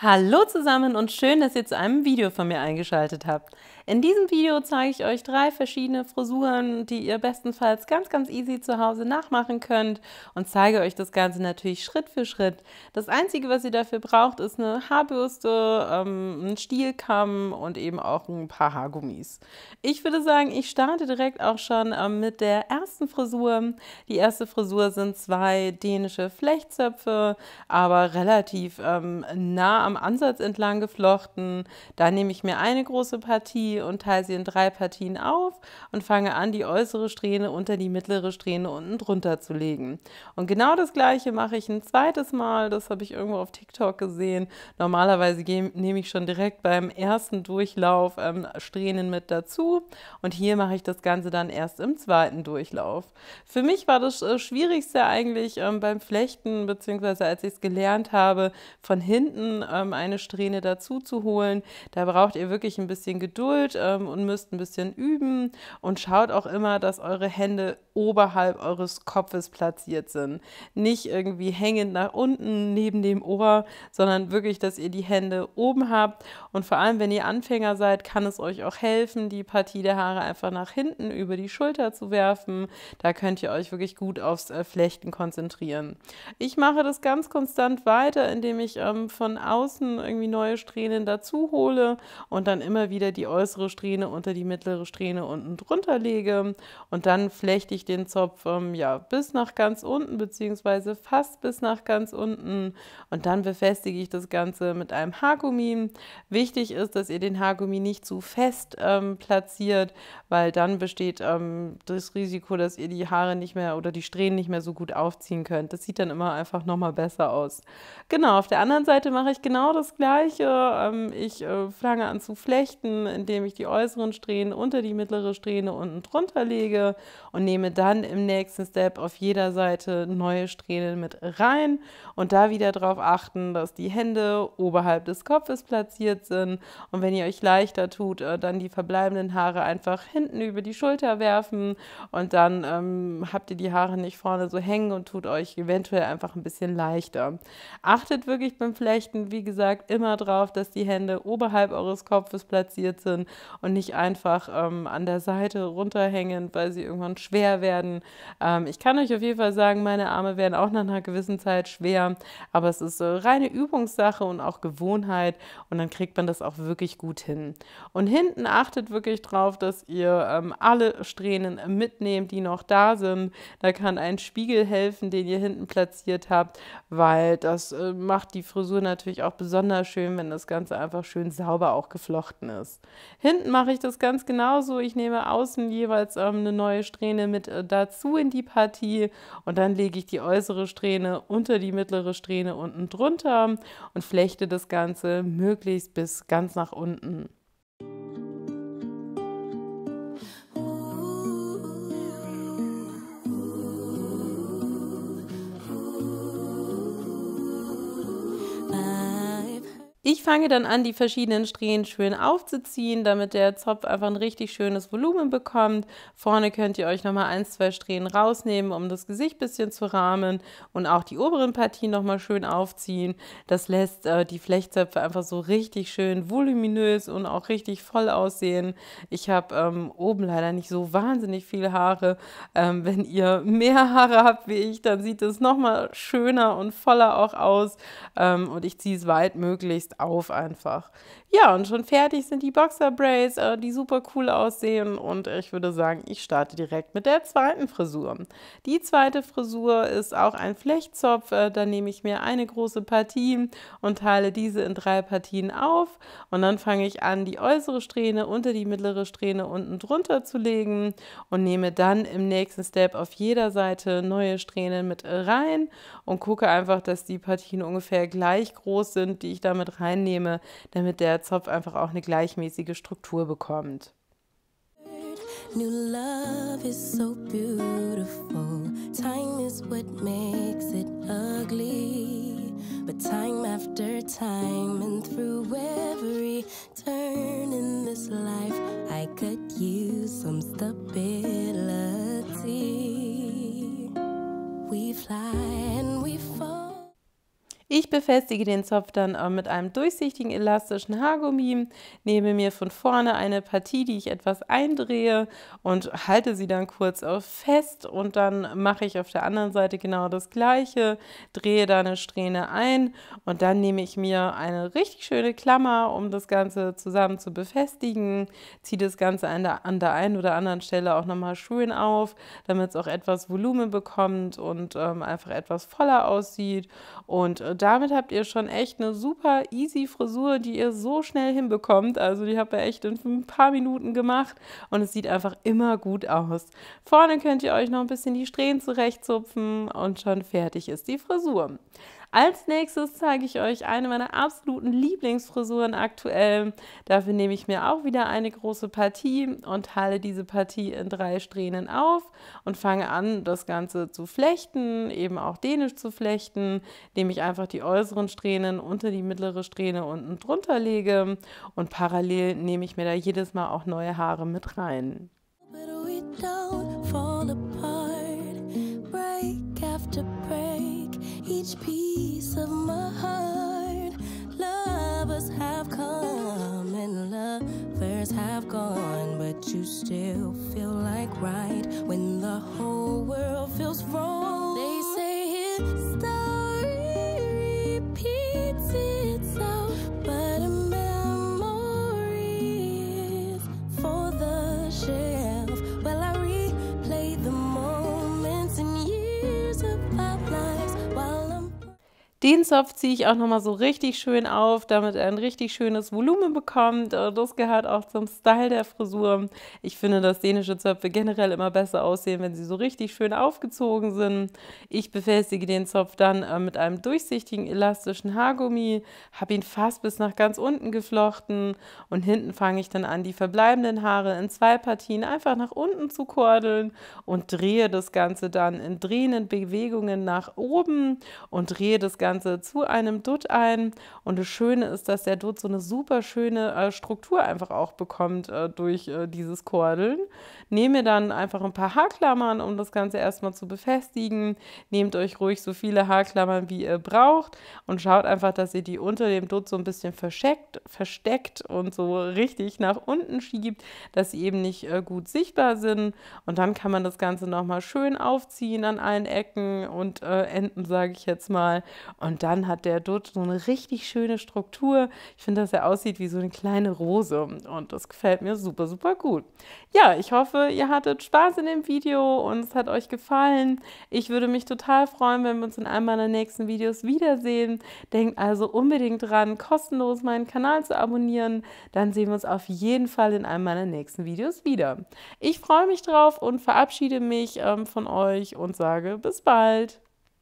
Hallo zusammen und schön, dass ihr zu einem Video von mir eingeschaltet habt. In diesem Video zeige ich euch drei verschiedene Frisuren, die ihr bestenfalls ganz, ganz easy zu Hause nachmachen könnt und zeige euch das Ganze natürlich Schritt für Schritt. Das Einzige, was ihr dafür braucht, ist eine Haarbürste, ähm, einen Stielkamm und eben auch ein paar Haargummis. Ich würde sagen, ich starte direkt auch schon ähm, mit der ersten Frisur. Die erste Frisur sind zwei dänische Flechtzöpfe, aber relativ ähm, nah am Ansatz entlang geflochten. Da nehme ich mir eine große Partie und teile sie in drei Partien auf und fange an, die äußere Strähne unter die mittlere Strähne unten drunter zu legen. Und genau das gleiche mache ich ein zweites Mal, das habe ich irgendwo auf TikTok gesehen. Normalerweise nehme ich schon direkt beim ersten Durchlauf ähm, Strähnen mit dazu und hier mache ich das Ganze dann erst im zweiten Durchlauf. Für mich war das äh, Schwierigste eigentlich ähm, beim Flechten, beziehungsweise als ich es gelernt habe, von hinten ähm, eine Strähne dazu zu holen. Da braucht ihr wirklich ein bisschen Geduld geführt ähm, und müsst ein bisschen üben und schaut auch immer, dass eure Hände oberhalb eures Kopfes platziert sind. Nicht irgendwie hängend nach unten neben dem Ohr, sondern wirklich, dass ihr die Hände oben habt. Und vor allem, wenn ihr Anfänger seid, kann es euch auch helfen, die Partie der Haare einfach nach hinten über die Schulter zu werfen. Da könnt ihr euch wirklich gut aufs äh, Flechten konzentrieren. Ich mache das ganz konstant weiter, indem ich ähm, von außen irgendwie neue Strähnen dazu hole und dann immer wieder die äußeren äußere Strähne unter die mittlere Strähne unten drunter lege und dann flechte ich den Zopf ähm, ja, bis nach ganz unten beziehungsweise fast bis nach ganz unten und dann befestige ich das Ganze mit einem Haargummi. Wichtig ist, dass ihr den Haargummi nicht zu fest ähm, platziert, weil dann besteht ähm, das Risiko, dass ihr die Haare nicht mehr oder die Strähnen nicht mehr so gut aufziehen könnt. Das sieht dann immer einfach nochmal besser aus. Genau, auf der anderen Seite mache ich genau das Gleiche. Ähm, ich äh, fange an zu flechten, indem indem ich die äußeren Strähnen unter die mittlere Strähne unten drunter lege und nehme dann im nächsten Step auf jeder Seite neue Strähnen mit rein und da wieder darauf achten, dass die Hände oberhalb des Kopfes platziert sind und wenn ihr euch leichter tut, äh, dann die verbleibenden Haare einfach hinten über die Schulter werfen und dann ähm, habt ihr die Haare nicht vorne so hängen und tut euch eventuell einfach ein bisschen leichter. Achtet wirklich beim Flechten, wie gesagt, immer darauf, dass die Hände oberhalb eures Kopfes platziert sind und nicht einfach ähm, an der Seite runterhängen, weil sie irgendwann schwer werden. Ähm, ich kann euch auf jeden Fall sagen, meine Arme werden auch nach einer gewissen Zeit schwer, aber es ist äh, reine Übungssache und auch Gewohnheit und dann kriegt man das auch wirklich gut hin. Und hinten achtet wirklich drauf, dass ihr ähm, alle Strähnen mitnehmt, die noch da sind. Da kann ein Spiegel helfen, den ihr hinten platziert habt, weil das äh, macht die Frisur natürlich auch besonders schön, wenn das Ganze einfach schön sauber auch geflochten ist. Hinten mache ich das ganz genauso. Ich nehme außen jeweils ähm, eine neue Strähne mit äh, dazu in die Partie und dann lege ich die äußere Strähne unter die mittlere Strähne unten drunter und flechte das Ganze möglichst bis ganz nach unten. Ich fange dann an, die verschiedenen Strähnen schön aufzuziehen, damit der Zopf einfach ein richtig schönes Volumen bekommt. Vorne könnt ihr euch nochmal ein, zwei Strähnen rausnehmen, um das Gesicht ein bisschen zu rahmen und auch die oberen Partien nochmal schön aufziehen. Das lässt äh, die Flechtzöpfe einfach so richtig schön voluminös und auch richtig voll aussehen. Ich habe ähm, oben leider nicht so wahnsinnig viele Haare. Ähm, wenn ihr mehr Haare habt wie ich, dann sieht es nochmal schöner und voller auch aus. Ähm, und ich ziehe es weit möglichst auf einfach. Ja, und schon fertig sind die Boxer Braids, äh, die super cool aussehen. Und ich würde sagen, ich starte direkt mit der zweiten Frisur. Die zweite Frisur ist auch ein Flechtzopf. Äh, da nehme ich mir eine große Partie und teile diese in drei Partien auf. Und dann fange ich an, die äußere Strähne unter die mittlere Strähne unten drunter zu legen und nehme dann im nächsten Step auf jeder Seite neue Strähnen mit rein und gucke einfach, dass die Partien ungefähr gleich groß sind, die ich damit rein reinnehme, damit der Zopf einfach auch eine gleichmäßige Struktur bekommt. New love is so beautiful. Time is what makes it ugly. But time after time and through every turn in this life, I could use some stuff. Ich befestige den Zopf dann äh, mit einem durchsichtigen elastischen Haargummi, nehme mir von vorne eine Partie, die ich etwas eindrehe und halte sie dann kurz äh, fest und dann mache ich auf der anderen Seite genau das gleiche, drehe da eine Strähne ein und dann nehme ich mir eine richtig schöne Klammer, um das Ganze zusammen zu befestigen, ziehe das Ganze an der, an der einen oder anderen Stelle auch nochmal schön auf, damit es auch etwas Volumen bekommt und ähm, einfach etwas voller aussieht und äh, damit habt ihr schon echt eine super easy Frisur, die ihr so schnell hinbekommt. Also die habt ihr echt in ein paar Minuten gemacht und es sieht einfach immer gut aus. Vorne könnt ihr euch noch ein bisschen die Strähnen zurechtzupfen und schon fertig ist die Frisur. Als nächstes zeige ich euch eine meiner absoluten Lieblingsfrisuren aktuell. Dafür nehme ich mir auch wieder eine große Partie und teile diese Partie in drei Strähnen auf und fange an, das Ganze zu flechten, eben auch dänisch zu flechten, indem ich einfach die äußeren Strähnen unter die mittlere Strähne unten drunter lege und parallel nehme ich mir da jedes Mal auch neue Haare mit rein. But we don't fall apart. each piece of my heart. Lovers have come and lovers have gone, but you still feel like right when the whole Den Zopf ziehe ich auch nochmal so richtig schön auf, damit er ein richtig schönes Volumen bekommt. Äh, das gehört auch zum Style der Frisur. Ich finde, dass dänische Zöpfe generell immer besser aussehen, wenn sie so richtig schön aufgezogen sind. Ich befestige den Zopf dann äh, mit einem durchsichtigen elastischen Haargummi, habe ihn fast bis nach ganz unten geflochten und hinten fange ich dann an, die verbleibenden Haare in zwei Partien einfach nach unten zu kordeln und drehe das Ganze dann in drehenden Bewegungen nach oben und drehe das Ganze Ganze zu einem Dutt ein. Und das Schöne ist, dass der Dutt so eine super schöne äh, Struktur einfach auch bekommt äh, durch äh, dieses Kordeln. Nehmt Nehme dann einfach ein paar Haarklammern, um das Ganze erstmal zu befestigen. Nehmt euch ruhig so viele Haarklammern, wie ihr braucht und schaut einfach, dass ihr die unter dem Dutt so ein bisschen versteckt, versteckt und so richtig nach unten schiebt, dass sie eben nicht äh, gut sichtbar sind. Und dann kann man das Ganze nochmal schön aufziehen an allen Ecken und äh, Enden, sage ich jetzt mal. Und dann hat der dort so eine richtig schöne Struktur. Ich finde, dass er aussieht wie so eine kleine Rose. Und das gefällt mir super, super gut. Ja, ich hoffe, ihr hattet Spaß in dem Video und es hat euch gefallen. Ich würde mich total freuen, wenn wir uns in einem meiner nächsten Videos wiedersehen. Denkt also unbedingt dran, kostenlos meinen Kanal zu abonnieren. Dann sehen wir uns auf jeden Fall in einem meiner nächsten Videos wieder. Ich freue mich drauf und verabschiede mich ähm, von euch und sage bis bald.